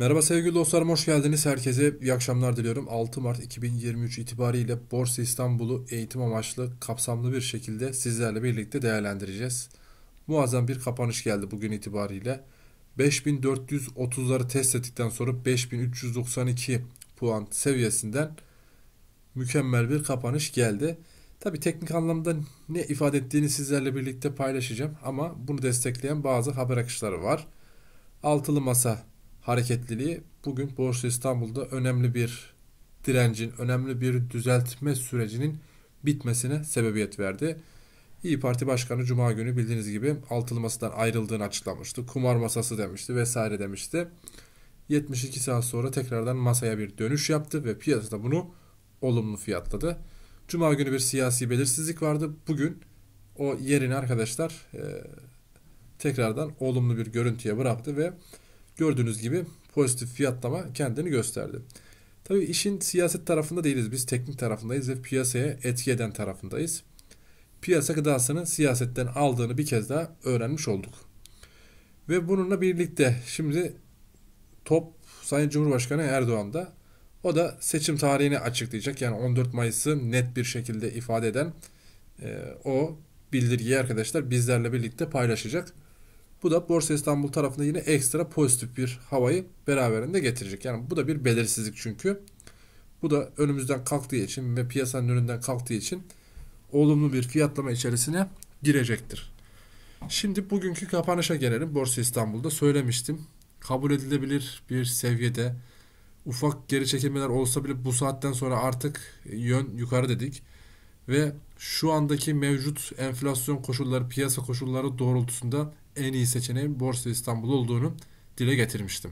Merhaba sevgili dostlarım, hoş geldiniz. Herkese iyi akşamlar diliyorum. 6 Mart 2023 itibariyle Borsa İstanbul'u eğitim amaçlı kapsamlı bir şekilde sizlerle birlikte değerlendireceğiz. Muazzam bir kapanış geldi bugün itibariyle. 5430'ları test ettikten sonra 5392 puan seviyesinden mükemmel bir kapanış geldi. Tabi teknik anlamda ne ifade ettiğini sizlerle birlikte paylaşacağım ama bunu destekleyen bazı haber akışları var. Altılı masa hareketliliği bugün Borsa İstanbul'da önemli bir direncin, önemli bir düzeltme sürecinin bitmesine sebebiyet verdi. İyi Parti Başkanı Cuma günü bildiğiniz gibi altılı masadan ayrıldığını açıklamıştı. Kumar masası demişti vesaire demişti. 72 saat sonra tekrardan masaya bir dönüş yaptı ve piyasada bunu olumlu fiyatladı. Cuma günü bir siyasi belirsizlik vardı. Bugün o yerini arkadaşlar e, tekrardan olumlu bir görüntüye bıraktı ve gördüğünüz gibi pozitif fiyatlama kendini gösterdi. Tabii işin siyaset tarafında değiliz. Biz teknik tarafındayız ve piyasaya etki eden tarafındayız. Piyasa gıdasını siyasetten aldığını bir kez daha öğrenmiş olduk. Ve bununla birlikte şimdi top Sayın Cumhurbaşkanı Erdoğan da O da seçim tarihini açıklayacak. Yani 14 Mayıs'ı net bir şekilde ifade eden e, o bildirgiyi arkadaşlar bizlerle birlikte paylaşacak. Bu da Borsa İstanbul tarafında yine ekstra pozitif bir havayı beraberinde getirecek. Yani bu da bir belirsizlik çünkü. Bu da önümüzden kalktığı için ve piyasanın önünden kalktığı için olumlu bir fiyatlama içerisine girecektir. Şimdi bugünkü kapanışa gelelim. Borsa İstanbul'da söylemiştim. Kabul edilebilir bir seviyede ufak geri çekilmeler olsa bile bu saatten sonra artık yön yukarı dedik. Ve şu andaki mevcut enflasyon koşulları, piyasa koşulları doğrultusunda en iyi seçeneğin Borsa İstanbul olduğunu dile getirmiştim.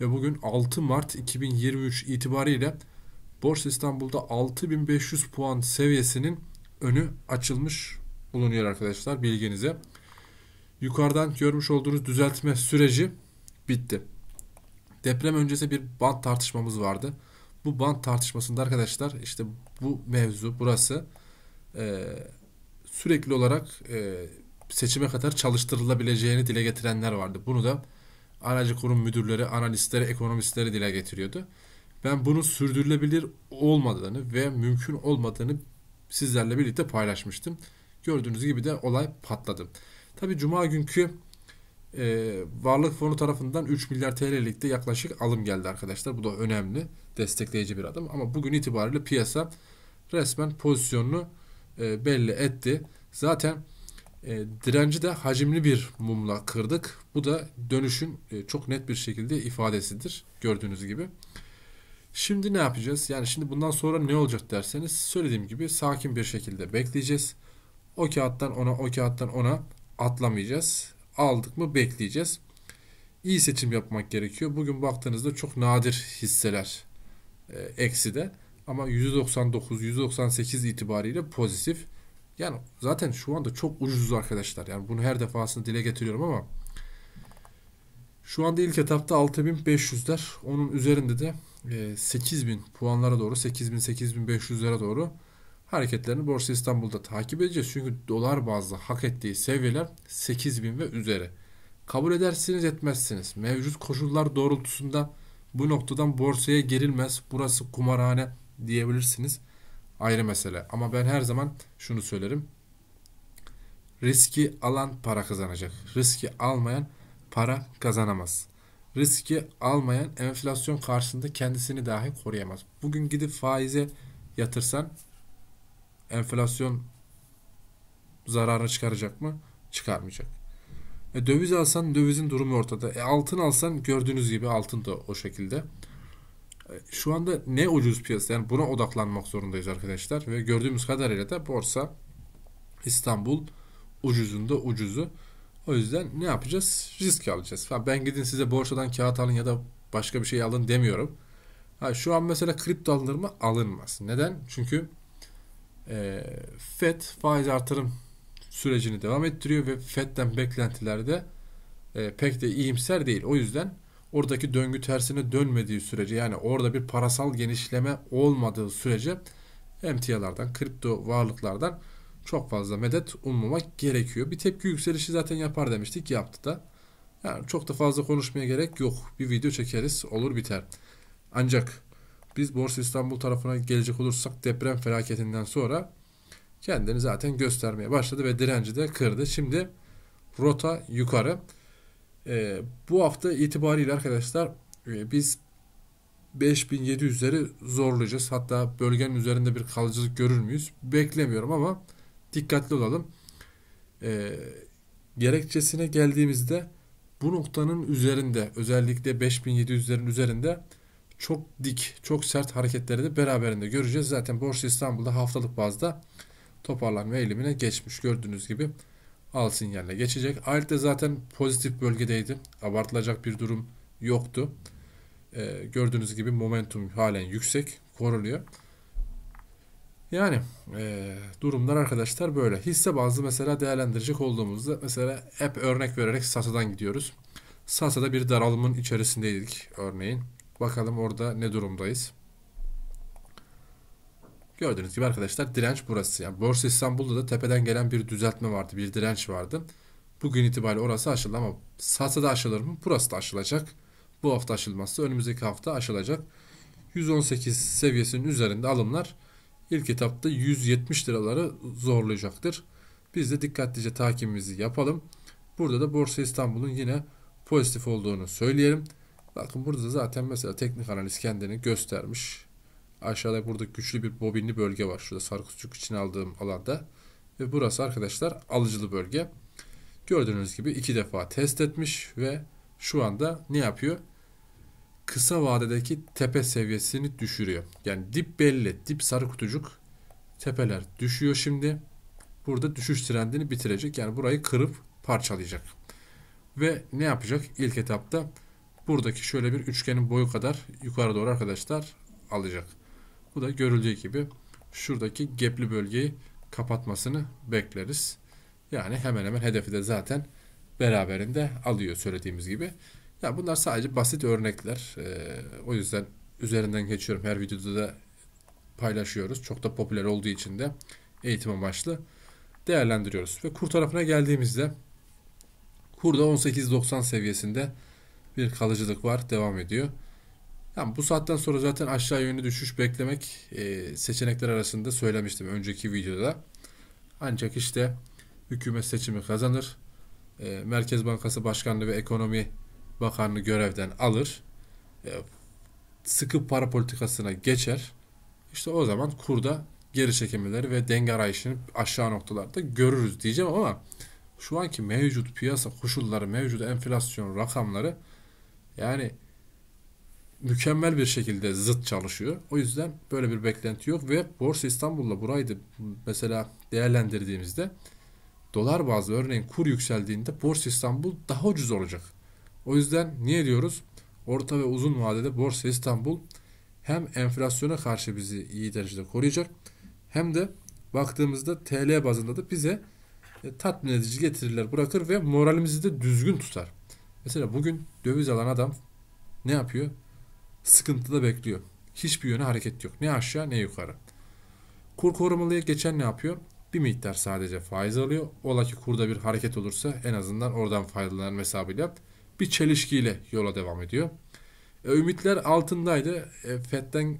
Ve bugün 6 Mart 2023 itibariyle Borsa İstanbul'da 6500 puan seviyesinin önü açılmış bulunuyor arkadaşlar bilginize. Yukarıdan görmüş olduğunuz düzeltme süreci bitti. Deprem öncesi bir band tartışmamız vardı. Bu band tartışmasında arkadaşlar işte bu mevzu burası e, sürekli olarak e, seçime kadar çalıştırılabileceğini dile getirenler vardı. Bunu da aracı kurum müdürleri, analistleri, ekonomistleri dile getiriyordu. Ben bunun sürdürülebilir olmadığını ve mümkün olmadığını sizlerle birlikte paylaşmıştım. Gördüğünüz gibi de olay patladı. Tabi cuma günkü e, varlık fonu tarafından 3 milyar TL'lik de yaklaşık alım geldi arkadaşlar. Bu da önemli destekleyici bir adım. Ama bugün itibariyle piyasa resmen pozisyonunu e, belli etti. Zaten e, direnci de hacimli bir mumla kırdık. Bu da dönüşün e, çok net bir şekilde ifadesidir gördüğünüz gibi. Şimdi ne yapacağız? Yani şimdi bundan sonra ne olacak derseniz söylediğim gibi sakin bir şekilde bekleyeceğiz. O kağıttan ona, o kağıttan ona atlamayacağız. Aldık mı bekleyeceğiz. İyi seçim yapmak gerekiyor. Bugün baktığınızda çok nadir hisseler e, eksi de ama 199 198 itibariyle pozitif. Yani zaten şu anda çok ucuz arkadaşlar. Yani bunu her defasında dile getiriyorum ama şu anda ilk etapta 6500'ler. Onun üzerinde de 8000 e, puanlara doğru 8000 8500'lere doğru hareketlerini Borsa İstanbul'da takip edeceğiz. Çünkü dolar bazlı hak ettiği seviyeler 8000 ve üzeri. Kabul edersiniz etmezsiniz. Mevcut koşullar doğrultusunda bu noktadan borsaya girilmez. Burası kumarhane diyebilirsiniz ayrı mesele. Ama ben her zaman şunu söylerim. Riski alan para kazanacak. Riski almayan para kazanamaz. Riski almayan enflasyon karşısında kendisini dahi koruyamaz. Bugün gidip faize yatırsan enflasyon zararını çıkaracak mı? Çıkarmayacak. E döviz alsan dövizin durumu ortada. E altın alsan gördüğünüz gibi altın da o şekilde. Şu anda ne ucuz piyasa yani buna odaklanmak zorundayız arkadaşlar ve gördüğümüz kadarıyla da borsa İstanbul ucuzunda ucuzu. O yüzden ne yapacağız? Risk alacağız. Ha, ben gidin size borsadan kağıt alın ya da başka bir şey alın demiyorum. Ha, şu an mesela kripto alınır mı? Alınmaz. Neden? Çünkü e, FED faiz artırım sürecini devam ettiriyor ve FED'den beklentilerde e, pek de iyimser değil. O yüzden oradaki döngü tersine dönmediği sürece yani orada bir parasal genişleme olmadığı sürece emtialardan, kripto varlıklardan çok fazla medet ummamak gerekiyor. Bir tepki yükselişi zaten yapar demiştik yaptı da. Yani çok da fazla konuşmaya gerek yok. Bir video çekeriz olur biter. Ancak biz Borsa İstanbul tarafına gelecek olursak deprem felaketinden sonra kendini zaten göstermeye başladı ve direnci de kırdı. Şimdi rota yukarı. E, bu hafta itibariyle arkadaşlar e, biz 5700'leri zorlayacağız. Hatta bölgenin üzerinde bir kalıcılık görür müyüz? Beklemiyorum ama dikkatli olalım. E, gerekçesine geldiğimizde bu noktanın üzerinde özellikle 5700'lerin üzerinde çok dik, çok sert hareketleri de beraberinde göreceğiz. Zaten Borsa İstanbul'da haftalık bazda toparlanma eğilimine geçmiş gördüğünüz gibi al sinyalle geçecek. Ayrıca zaten pozitif bölgedeydi. Abartılacak bir durum yoktu. Ee, gördüğünüz gibi momentum halen yüksek. Koruluyor. Yani e, durumlar arkadaşlar böyle. Hisse bazlı mesela değerlendirecek olduğumuzda mesela hep örnek vererek SASA'dan gidiyoruz. SASA'da bir daralımın içerisindeydik örneğin. Bakalım orada ne durumdayız. Gördüğünüz gibi arkadaşlar direnç burası. Yani Borsa İstanbul'da da tepeden gelen bir düzeltme vardı. Bir direnç vardı. Bugün itibariyle orası aşıldı ama da aşılır mı? Burası da aşılacak. Bu hafta aşılmazsa önümüzdeki hafta aşılacak. 118 seviyesinin üzerinde alımlar ilk etapta 170 liraları zorlayacaktır. Biz de dikkatlice takibimizi yapalım. Burada da Borsa İstanbul'un yine pozitif olduğunu söyleyelim. Bakın burada zaten mesela teknik analiz kendini göstermiş. Aşağıda burada güçlü bir bobinli bölge var. Şurada sarkıçuk için aldığım alanda. Ve burası arkadaşlar alıcılı bölge. Gördüğünüz gibi iki defa test etmiş ve şu anda ne yapıyor? Kısa vadedeki tepe seviyesini düşürüyor. Yani dip belli. Dip sarı kutucuk. Tepeler düşüyor şimdi. Burada düşüş trendini bitirecek. Yani burayı kırıp parçalayacak. Ve ne yapacak? İlk etapta buradaki şöyle bir üçgenin boyu kadar yukarı doğru arkadaşlar alacak. Bu da görüldüğü gibi şuradaki gepli bölgeyi kapatmasını bekleriz. Yani hemen hemen hedefi de zaten beraberinde alıyor söylediğimiz gibi. Ya bunlar sadece basit örnekler. Ee, o yüzden üzerinden geçiyorum. Her videoda da paylaşıyoruz. Çok da popüler olduğu için de eğitim amaçlı değerlendiriyoruz. Ve kur tarafına geldiğimizde kurda 18.90 seviyesinde bir kalıcılık var. Devam ediyor. Tamam bu saatten sonra zaten aşağı yönlü düşüş beklemek e, seçenekler arasında söylemiştim önceki videoda. Ancak işte hükümet seçimi kazanır. E, Merkez Bankası Başkanlığı ve Ekonomi Bakanlığı görevden alır. E, sıkı para politikasına geçer. İşte o zaman kurda geri çekimleri ve denge arayışını aşağı noktalarda görürüz diyeceğim ama şu anki mevcut piyasa koşulları, mevcut enflasyon rakamları yani mükemmel bir şekilde zıt çalışıyor. O yüzden böyle bir beklenti yok ve Borsa İstanbul'la buraydı mesela değerlendirdiğimizde dolar bazlı örneğin kur yükseldiğinde Borsa İstanbul daha ucuz olacak. O yüzden niye diyoruz? Orta ve uzun vadede Borsa İstanbul hem enflasyona karşı bizi iyi derecede koruyacak hem de baktığımızda TL bazında da bize e, tatmin edici getiriler bırakır ve moralimizi de düzgün tutar. Mesela bugün döviz alan adam ne yapıyor? sıkıntıda bekliyor. Hiçbir yöne hareket yok. Ne aşağı ne yukarı. Kur korumalıya geçen ne yapıyor? Bir miktar sadece faiz alıyor. Ola ki kurda bir hareket olursa en azından oradan faydalanan hesabıyla bir çelişkiyle yola devam ediyor. E, ümitler altındaydı. E, FED'den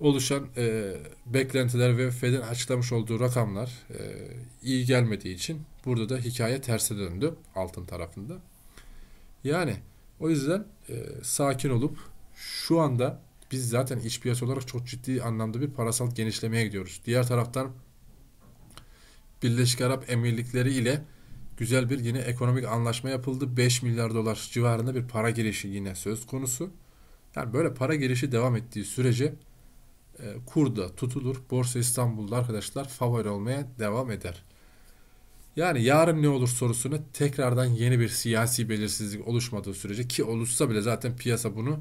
oluşan e, beklentiler ve Fed'in açıklamış olduğu rakamlar e, iyi gelmediği için burada da hikaye terse döndü altın tarafında. Yani o yüzden e, sakin olup şu anda biz zaten iç piyasa olarak çok ciddi anlamda bir parasal genişlemeye gidiyoruz. Diğer taraftan Birleşik Arap Emirlikleri ile güzel bir yine ekonomik anlaşma yapıldı. 5 milyar dolar civarında bir para girişi yine söz konusu. Yani böyle para girişi devam ettiği sürece e, kurda tutulur. Borsa İstanbul'da arkadaşlar favori olmaya devam eder. Yani yarın ne olur sorusuna tekrardan yeni bir siyasi belirsizlik oluşmadığı sürece ki oluşsa bile zaten piyasa bunu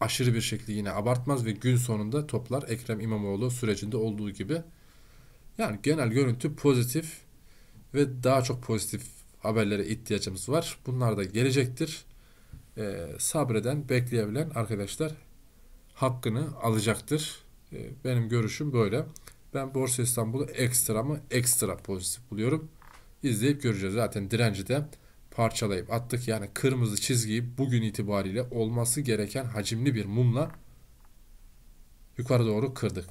aşırı bir şekilde yine abartmaz ve gün sonunda toplar Ekrem İmamoğlu sürecinde olduğu gibi. Yani genel görüntü pozitif ve daha çok pozitif haberlere ihtiyacımız var. Bunlar da gelecektir. Ee, sabreden, bekleyebilen arkadaşlar hakkını alacaktır. Ee, benim görüşüm böyle. Ben Borsa İstanbul'u ekstra mı ekstra pozitif buluyorum izleyip göreceğiz. Zaten direnci de parçalayıp attık. Yani kırmızı çizgiyi bugün itibariyle olması gereken hacimli bir mumla yukarı doğru kırdık.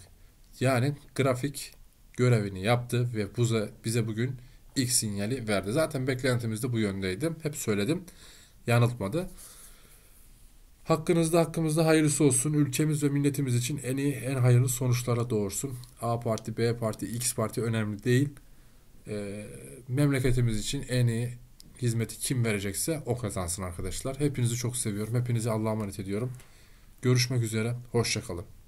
Yani grafik görevini yaptı ve buza, bize bugün ilk sinyali verdi. Zaten beklentimiz de bu yöndeydi. Hep söyledim. Yanıltmadı. Hakkınızda hakkımızda hayırlısı olsun. Ülkemiz ve milletimiz için en iyi en hayırlı sonuçlara doğursun. A parti, B parti, X parti önemli değil e, memleketimiz için en iyi hizmeti kim verecekse o kazansın arkadaşlar. Hepinizi çok seviyorum. Hepinizi Allah'a emanet ediyorum. Görüşmek üzere. Hoşçakalın.